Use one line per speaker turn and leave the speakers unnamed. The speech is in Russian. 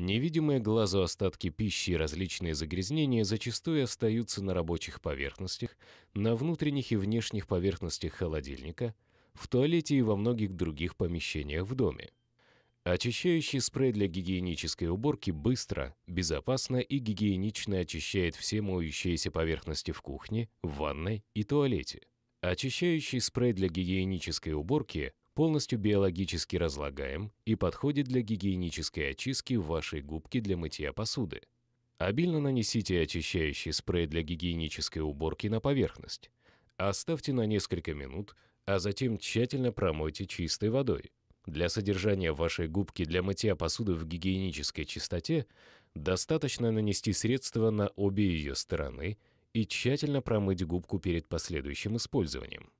Невидимые глазу остатки пищи и различные загрязнения зачастую остаются на рабочих поверхностях, на внутренних и внешних поверхностях холодильника, в туалете и во многих других помещениях в доме. Очищающий спрей для гигиенической уборки быстро, безопасно и гигиенично очищает все моющиеся поверхности в кухне, в ванной и туалете. Очищающий спрей для гигиенической уборки полностью биологически разлагаем и подходит для гигиенической очистки вашей губки для мытья посуды. Обильно нанесите очищающий спрей для гигиенической уборки на поверхность. Оставьте на несколько минут, а затем тщательно промойте чистой водой. Для содержания вашей губки для мытья посуды в гигиенической чистоте достаточно нанести средство на обе ее стороны и тщательно промыть губку перед последующим использованием.